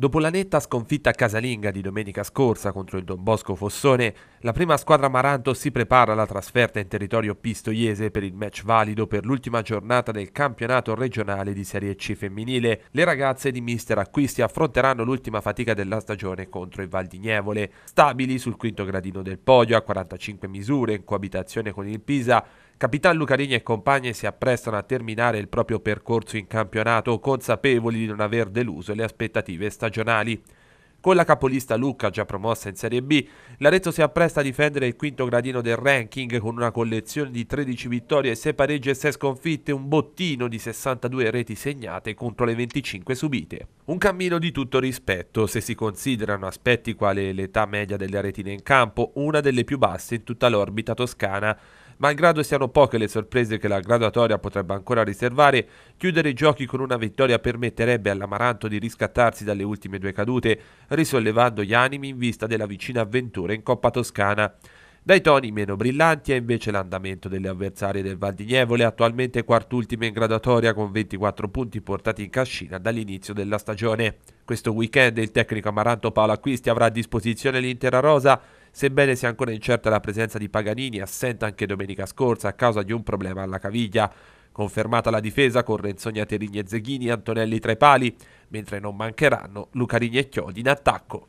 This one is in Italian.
Dopo la netta sconfitta casalinga di domenica scorsa contro il Don Bosco Fossone, la prima squadra Amaranto si prepara alla trasferta in territorio pistoiese per il match valido per l'ultima giornata del campionato regionale di Serie C femminile. Le ragazze di Mister Acquisti affronteranno l'ultima fatica della stagione contro il Valdignevole, stabili sul quinto gradino del podio a 45 misure in coabitazione con il Pisa, Capitan Lucarini e compagni si apprestano a terminare il proprio percorso in campionato consapevoli di non aver deluso le aspettative stagionali. Con la capolista Lucca già promossa in Serie B, l'Arezzo si appresta a difendere il quinto gradino del ranking con una collezione di 13 vittorie, 6 pareggi e 6 sconfitte, un bottino di 62 reti segnate contro le 25 subite. Un cammino di tutto rispetto, se si considerano aspetti quali l'età media delle retine in campo, una delle più basse in tutta l'orbita toscana. Malgrado siano poche le sorprese che la graduatoria potrebbe ancora riservare, chiudere i giochi con una vittoria permetterebbe all'Amaranto di riscattarsi dalle ultime due cadute, risollevando gli animi in vista della vicina avventura in Coppa Toscana. Dai toni meno brillanti è invece l'andamento delle avversarie del Val di Nievole, attualmente quart'ultime in graduatoria con 24 punti portati in cascina dall'inizio della stagione. Questo weekend il tecnico amaranto Paolo Acquisti avrà a disposizione l'intera rosa sebbene sia ancora incerta la presenza di Paganini, assente anche domenica scorsa a causa di un problema alla caviglia. Confermata la difesa con Renzonia Terigni e Zeghini, Antonelli tra i pali, mentre non mancheranno Luca Lucarini e Chiodi in attacco.